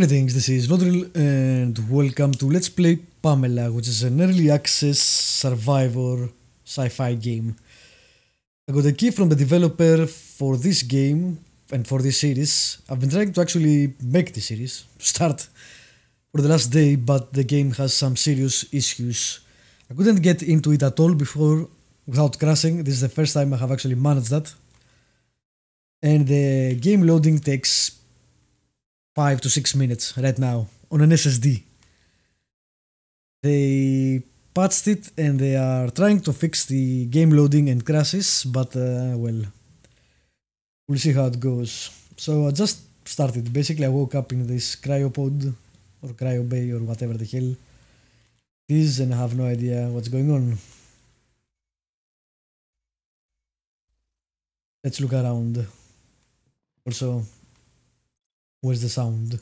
Greetings, this is Vodril and welcome to Let's Play Pamela, which is an early access survivor sci-fi game. I got a key from the developer for this game and for this series. I've been trying to actually make the series, start for the last day, but the game has some serious issues. I couldn't get into it at all before without crashing. This is the first time I have actually managed that. And the game loading takes five to six minutes right now on an SSD. They patched it and they are trying to fix the game loading and crashes, but uh, well, we'll see how it goes. So I just started. Basically, I woke up in this cryopod or cryobay or whatever the hell it is, and I have no idea what's going on. Let's look around. Also, Where's the sound?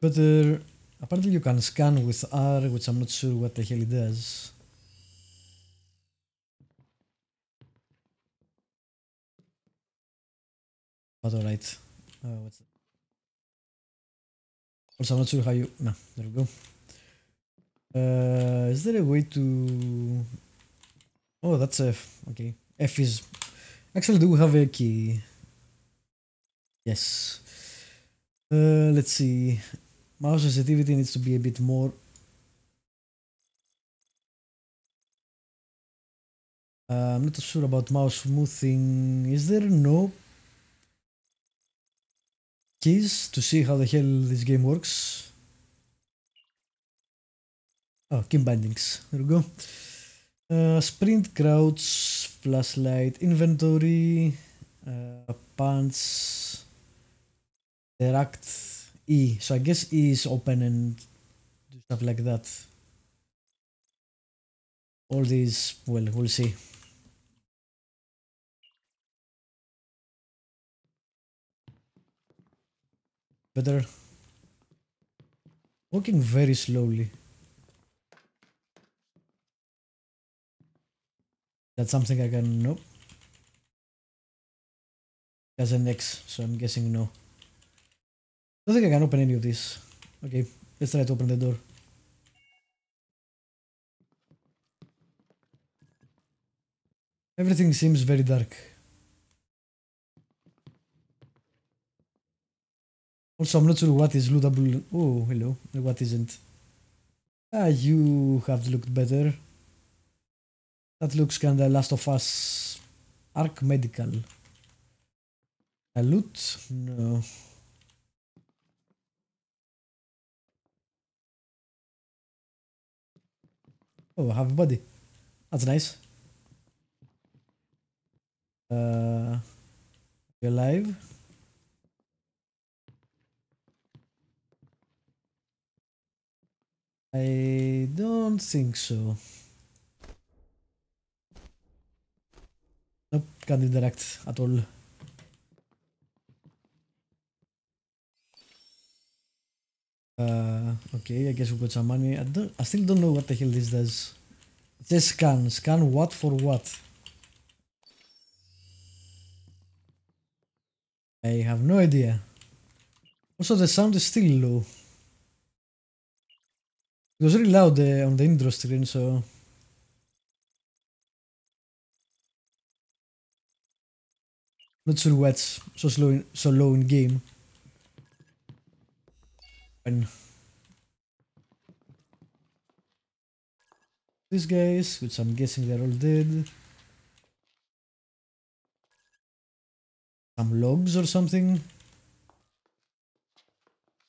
But uh, apparently you can scan with R, which I'm not sure what the hell it does. But alright. Uh, what's that? also, I'm not sure how you. No, there we go. Uh, is there a way to. Oh, that's F. Okay. F is. Actually, do we have a key? Yes. Uh, let's see. Mouse sensitivity needs to be a bit more. Uh, I'm not sure about mouse smoothing. Is there no keys to see how the hell this game works. Oh, key bindings. There we go. Uh, sprint, crouch, flashlight, inventory, uh, pants, direct E. So I guess E is open and stuff like that. All these, well, we'll see. better. Walking very slowly. That's something I can... Nope. There's an X, so I'm guessing no. I don't think I can open any of these. Okay, let's try to open the door. Everything seems very dark. Also, oh, I'm not sure what is lootable. Oh, hello. What isn't? Ah, you have looked better. That looks kinda Last of Us Arc Medical. A loot? No. Oh, I have a body. That's nice. Uh, alive? I don't think so. Nope, can't interact at all. Uh, okay, I guess we got some money. I don't. I still don't know what the hell this does. It says scan. Scan what for what? I have no idea. Also, the sound is still low. It was really loud uh, on the intro screen, so... Not sure why it's so, slow in, so low in game. And these guys, which I'm guessing they're all dead. Some logs or something.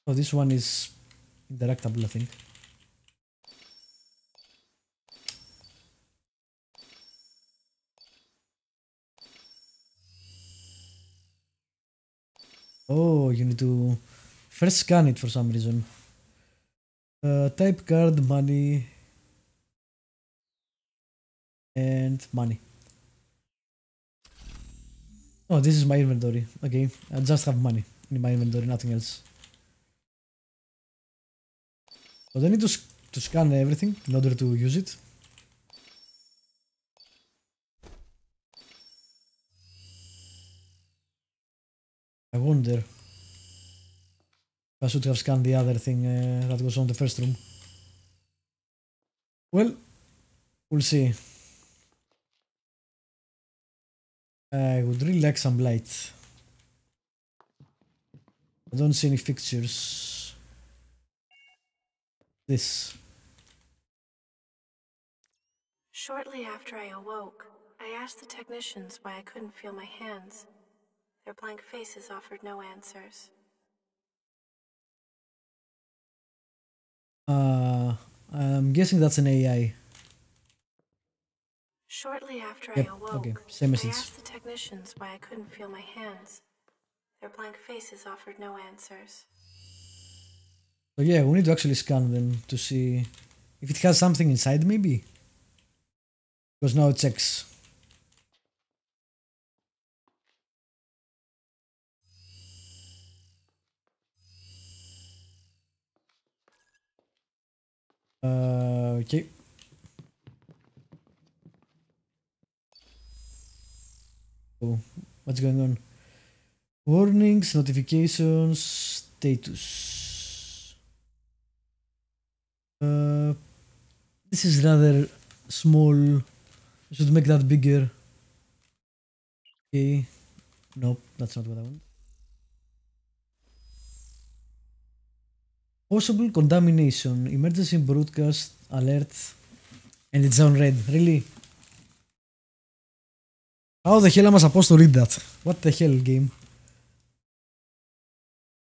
Oh, this one is interactable, I think. Oh, you need to first scan it for some reason. Uh, type card, money, and money. Oh, this is my inventory. Okay, I just have money in my inventory, nothing else. But I need to, sc to scan everything in order to use it. I wonder. I should have scanned the other thing uh, that was on the first room. Well, we'll see. I would really like some light. I don't see any fixtures. This. Shortly after I awoke, I asked the technicians why I couldn't feel my hands. Their blank faces offered no answers. Uh, I'm guessing that's an AI. Shortly after yep, I awoke, okay. Same I asked the technicians why I couldn't feel my hands. Their blank faces offered no answers. So yeah, we need to actually scan them to see if it has something inside, maybe. Because now it checks Euh, ok. Oh, what's going on? Warnings, notifications, status. Uh, this is rather small. I should make that bigger. Okay. Nope, that's not what I want. possible contamination, emergency broadcast alert, and it's on red. Really? How the hell am I supposed to read that? What the hell, game?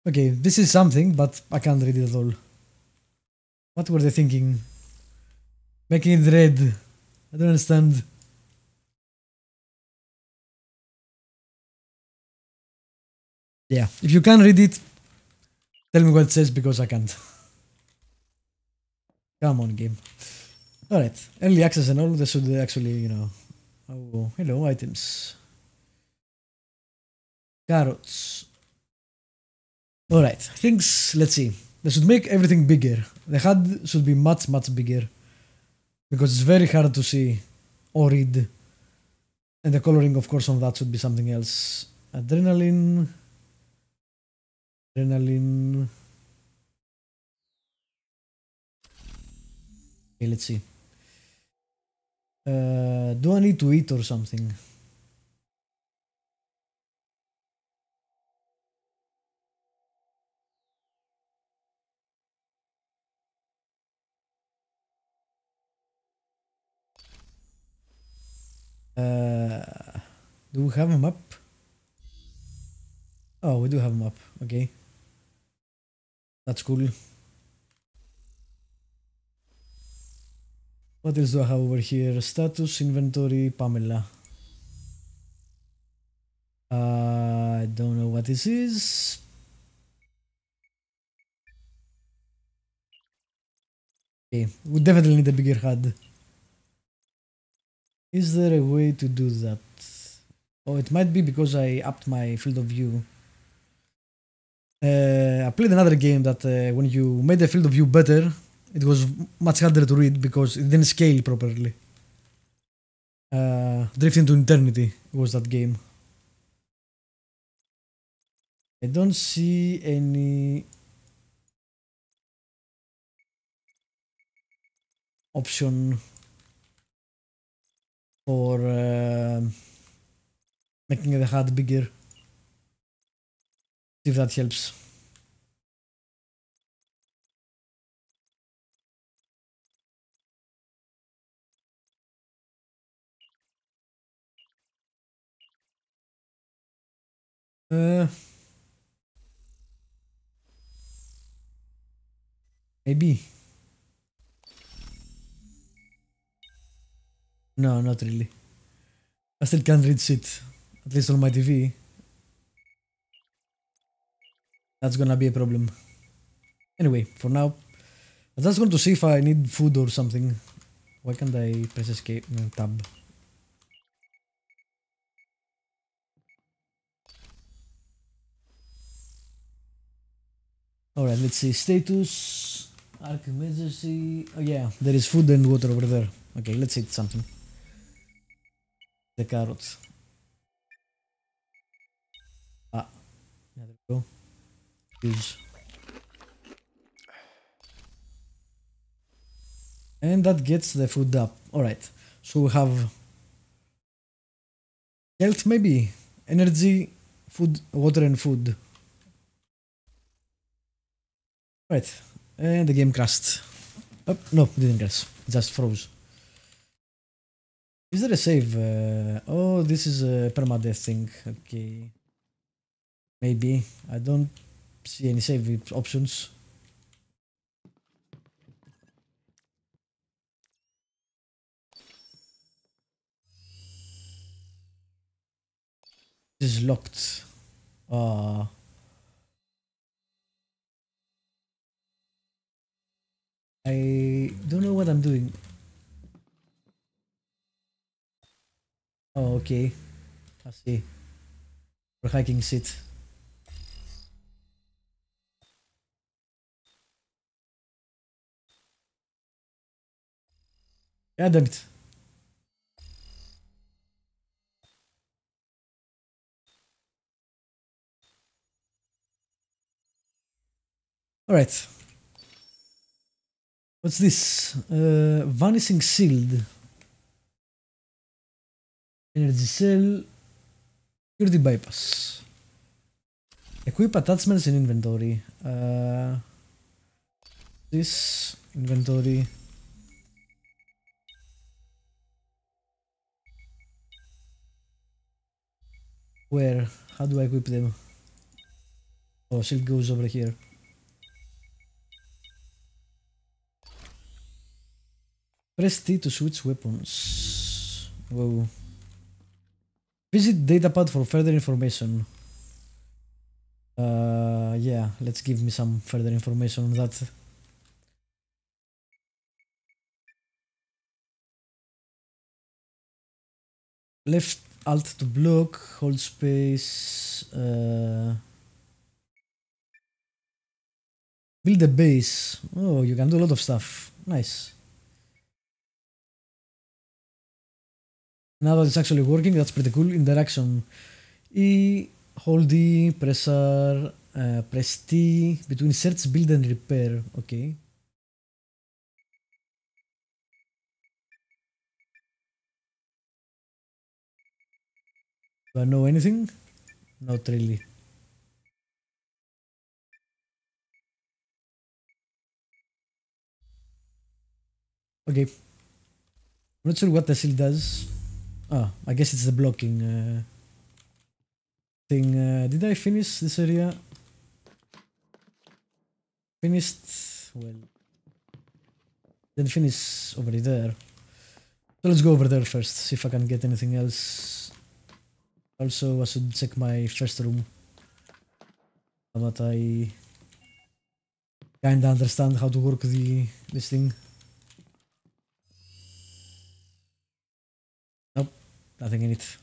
Okay, this is something, but I can't read it at all. What were they thinking? Making it red. I don't understand. Yeah, if you can read it, Tell me what it says because I can't. Come on, game. Alright, early access and all, this should actually, you know... Oh, hello, items. Carrots. Alright, things, let's see. They should make everything bigger. The HUD should be much, much bigger. Because it's very hard to see or read. And the coloring, of course, on that should be something else. Adrenaline... Adrenaline. Okay, let's see. Uh, do I need to eat or something? Uh, do we have a map? Oh, we do have a map. Okay. That's cool. What else do I have over here? Status, inventory, Pamela. Uh, I don't know what this is. Okay, we definitely need a bigger HUD. Is there a way to do that? Oh, it might be because I upped my field of view. Uh, I played another game that uh, when you made the field of view better, it was much harder to read because it didn't scale properly. Uh, Drift into Eternity was that game. I don't see any option for uh, making the HUD bigger if that helps. Uh, maybe. No, not really. I still can't reach shit, at least on my TV. That's gonna be a problem. Anyway, for now, I just want to see if I need food or something. Why can't I press escape tab? Alright, let's see. Status, arc emergency. Oh, yeah, there is food and water over there. Okay, let's eat something. The carrots. Ah, there we go. And that gets the food up. Alright, so we have health maybe, energy, food, water and food. Right, and the game crashed. Oh, no, didn't crash, just froze. Is there a save? Uh, oh, this is a permadeath thing. Okay. Maybe. I don't see any save options. This is locked. Ah. Uh, I don't know what I'm doing. Oh, okay. I see. We're hacking shit. Yeah, damn it. Alright. What's this? Uh, Vanishing Shield. Energy Cell. Security Bypass. Equip attachments in inventory. Uh, this inventory. Where? How do I equip them? Oh, shield goes over here. Press T to switch weapons. Whoa. Visit datapad for further information. Uh, yeah, let's give me some further information on that. Left alt to block, hold space, uh, build a base. Oh, you can do a lot of stuff. Nice. Now that it's actually working, that's pretty cool. Interaction. E, hold E, press R, uh, press T, between search, build and repair. Okay. Do I know anything? Not really. Okay. I'm not sure what the seal does. Ah, I guess it's the blocking uh, thing. Uh, did I finish this area? Finished? Well, then finish over there. So let's go over there first, see if I can get anything else. Also, I should check my first room. But I kinda understand how to work the this thing. Nope, nothing in it.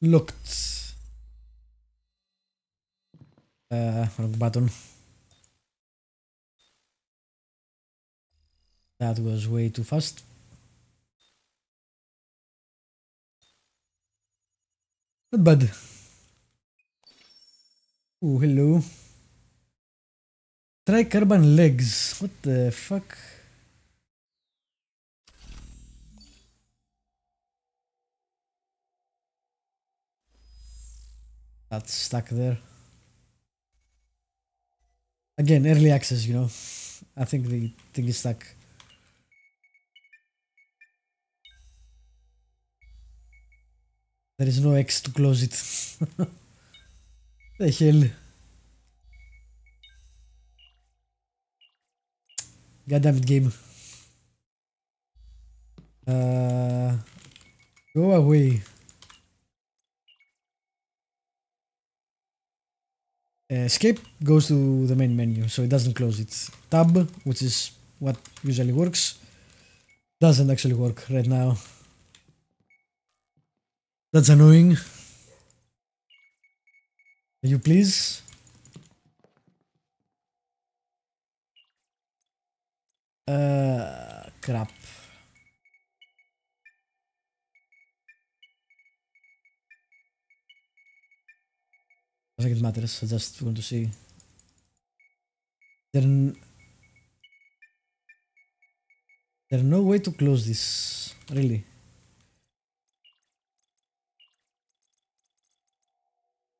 looked. Uh, wrong button. That was way too fast. Not bad. Oh, hello. carbon legs. What the fuck? that's stuck there. Again, early access, you know. I think the thing is stuck. There is no X to close it. the hell. Goddamn it, game. Uh, go away. Uh, escape goes to the main menu, so it doesn't close it. Tab, which is what usually works, doesn't actually work right now. That's annoying. Can you please? Uh, crap. I think it matters, I just want to see. There, there's no way to close this, really.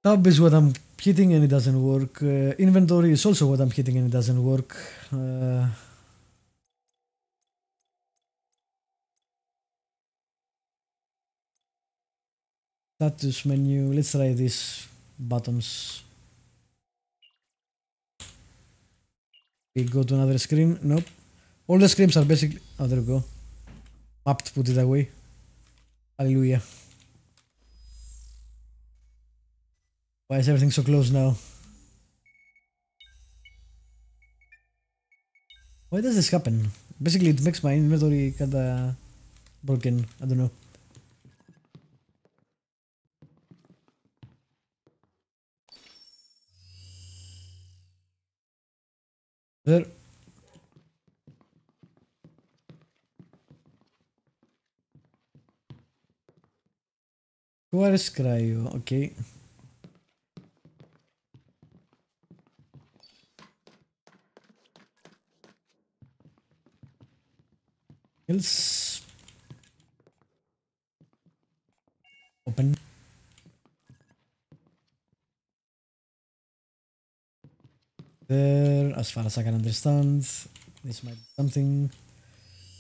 Tab is what I'm hitting and it doesn't work. Uh, inventory is also what I'm hitting and it doesn't work. Uh, status menu, let's try this buttons. We go to another screen. Nope. All the screens are basically... Oh, there we go. Mapped, put it away. Hallelujah. Why is everything so close now? Why does this happen? Basically, it makes my inventory kinda broken. I don't know. Where is Cryo? Okay. Else. Open. There, as far as I can understand, this might be something.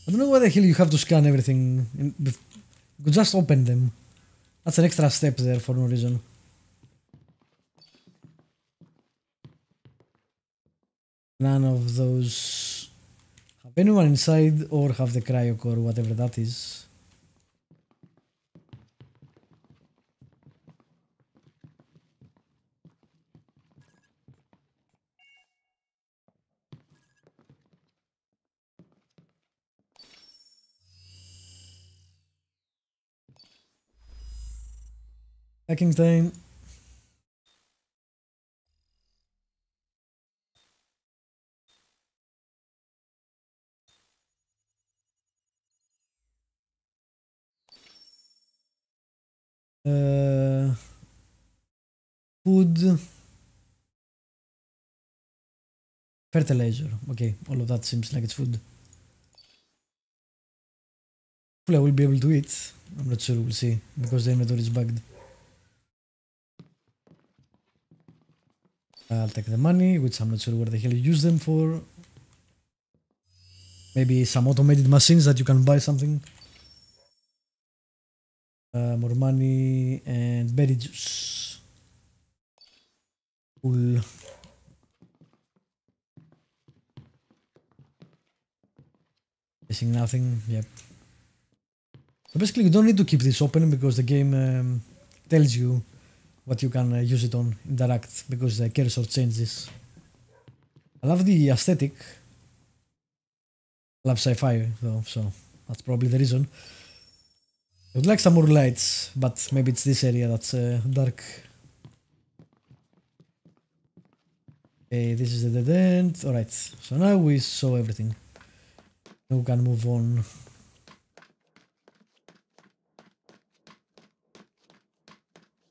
I don't know why the hell you have to scan everything. You could just open them. That's an extra step there for no reason. None of those have anyone inside or have the cryo core, whatever that is. Hacking time. Uh, food fertilizer okay all of that seems like it's food hopefully I will be able to eat I'm not sure we'll see because the inventory is bugged I'll take the money, which I'm not sure where the hell you use them for. Maybe some automated machines that you can buy something. Uh, more money and berry juice. Cool. Missing nothing, yep. So basically you don't need to keep this open because the game um, tells you what you can uh, use it on interact because the uh, cursor changes. I love the aesthetic. I love sci-fi though, so that's probably the reason. I would like some more lights, but maybe it's this area that's uh, dark. Okay, this is the dead end. Alright, so now we saw everything. Now we can move on.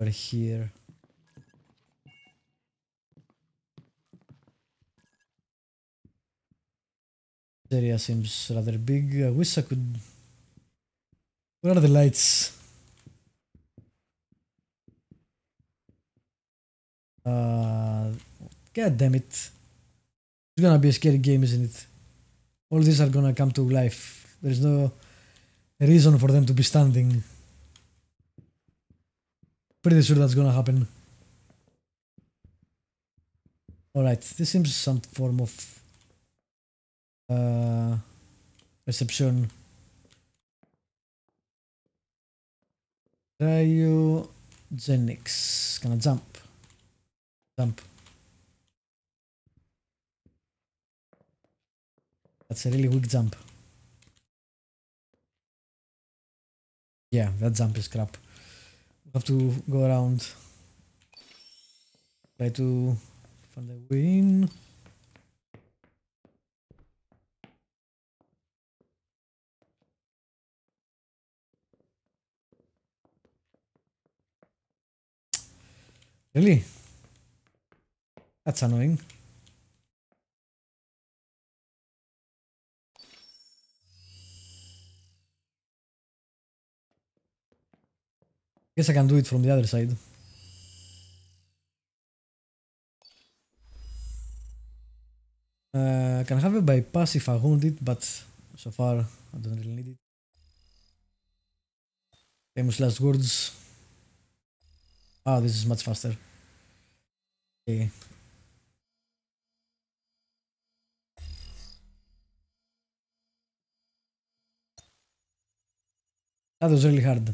over here. This area seems rather big. I wish I could... Where are the lights? Uh, God damn it. It's gonna be a scary game, isn't it? All these are gonna come to life. There's no reason for them to be standing. Pretty sure that's gonna happen. Alright, this seems some form of uh, reception. Cryogenics. gonna jump? Jump. That's a really weak jump. Yeah, that jump is crap have to go around. Try to find a win. Really? That's annoying. Guess I can do it from the other side. Uh, I can have a bypass if I want it, but so far I don't really need it. Famous last words. Ah, this is much faster. Okay. That was really hard.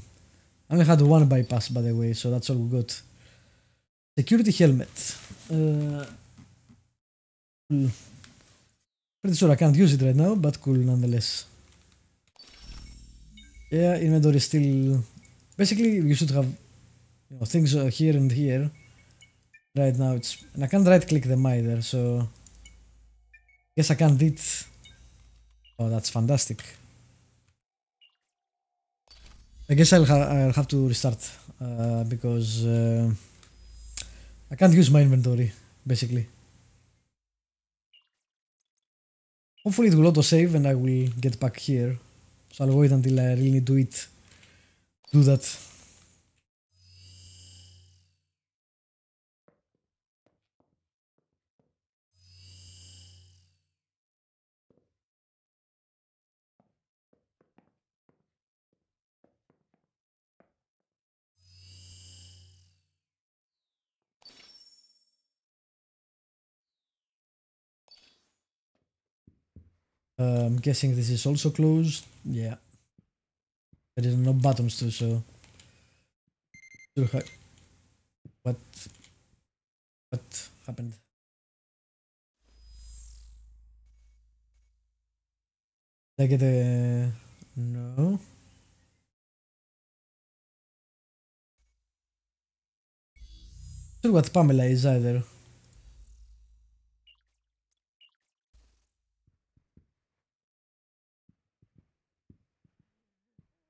I only had one bypass, by the way, so that's all we got. Security helmet. Uh, hmm. Pretty sure I can't use it right now, but cool nonetheless. Yeah, inventory is still... Basically, you should have you know, things here and here. Right now, it's... And I can't right-click them either, so... Guess I can't do it. Oh, that's fantastic. I guess I'll, ha I'll have to restart uh, because uh, I can't use my inventory basically. Hopefully it will auto save and I will get back here. So I'll wait until I really need to it. Do that. Uh, I'm guessing this is also closed. Yeah. There is no buttons too, so... What... What happened? Did I get a... No. Not what Pamela is either.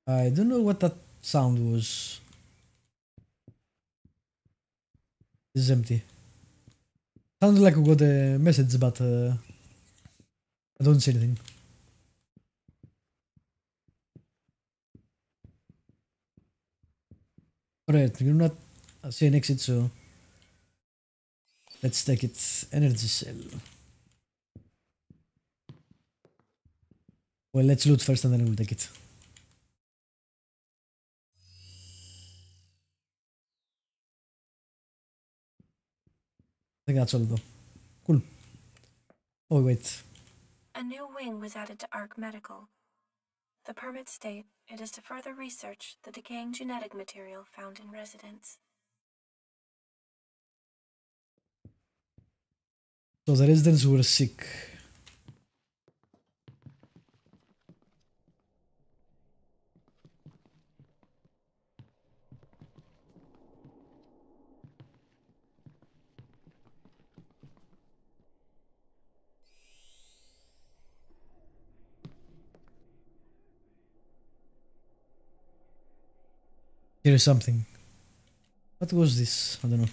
I don't know what that sound was. This is empty. Sounds like we got a message, but uh, I don't see anything. Alright, you're not I see an exit, so let's take it. Energy cell. Well, let's loot first and then we'll take it. I think that's all though. Cool. Oh wait. A new wing was added to ARC Medical. The permits state it is to further research the decaying genetic material found in residents. So the residents were sick. Here is something. What was this? I don't know.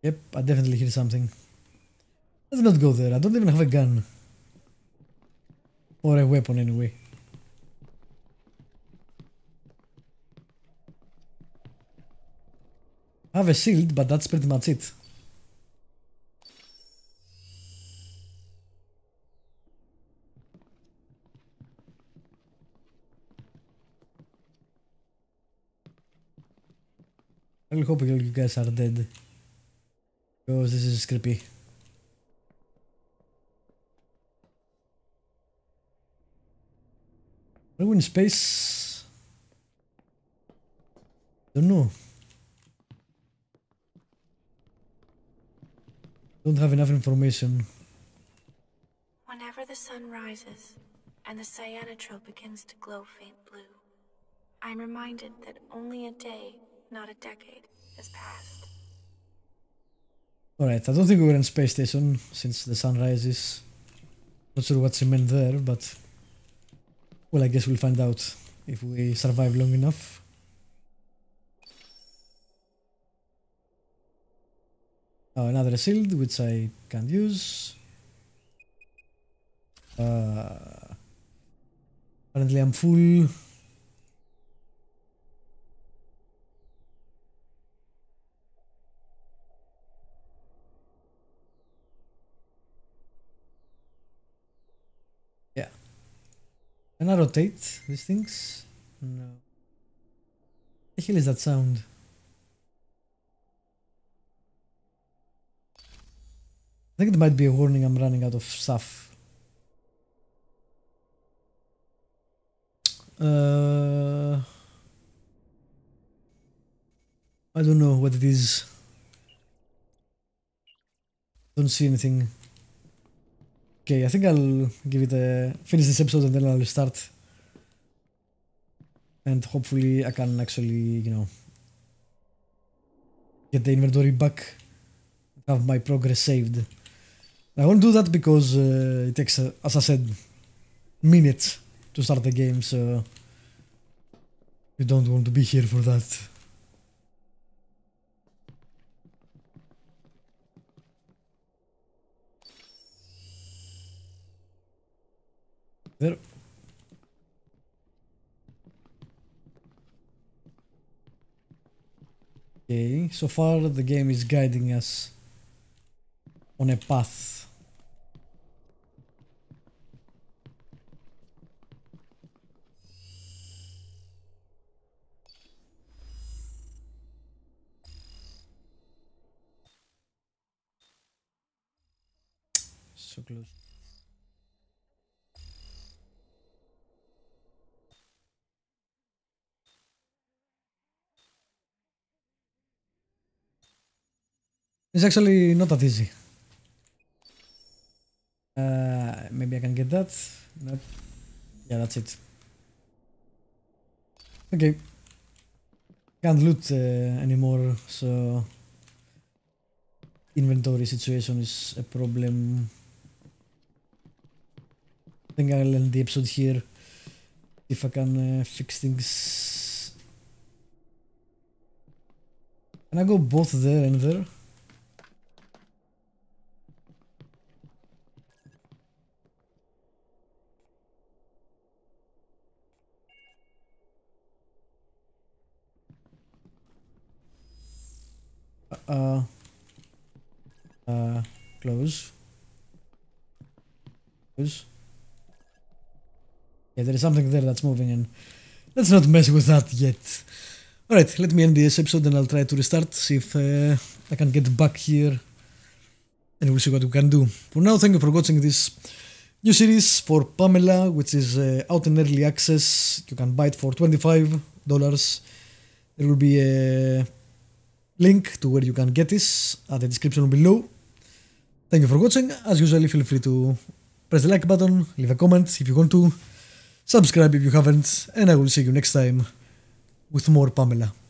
Yep, I definitely hear something. Let's not go there. I don't even have a gun. Or a weapon, anyway. I have a shield, but that's pretty much it. really hope you guys are dead. Because oh, this is creepy. Are we in space? Don't know. Don't have enough information. Whenever the sun rises and the cyanotrope begins to glow faint blue, I'm reminded that only a day, not a decade, is past. Alright, I don't think we were in space station since the sun rises. Not sure what's meant there, but... Well, I guess we'll find out if we survive long enough. Oh, another shield, which I can't use. Uh, apparently I'm full. Can I rotate these things? No. Uh, the hell is that sound? I think it might be a warning I'm running out of stuff. Uh, I don't know what it is. Don't see anything. Okay, I think I'll give it a finish this episode and then I'll start. And hopefully I can actually, you know, get the inventory back, have my progress saved. I won't do that because uh, it takes, uh, as I said, minutes to start the game, so you don't want to be here for that. Okay, so far the game is guiding us on a path. So close. It's actually not that easy. Uh, maybe I can get that. Nope. Yeah, that's it. Okay. Can't loot uh, anymore, so inventory situation is a problem. I think I'll end the episode here if I can uh, fix things. Can I go both there and there? uh, uh, close. Close. Yeah, there is something there that's moving and let's not mess with that yet. Alright, let me end this episode and I'll try to restart, see if uh, I can get back here and we'll see what we can do. For now, thank you for watching this new series for Pamela, which is uh, out in early access. You can buy it for $25. There will be a link to where you can get this at the description below. Thank you for watching. As usually feel free to press the like button, leave a comment if you want to, subscribe if you haven't, and I will see you next time with more Pamela.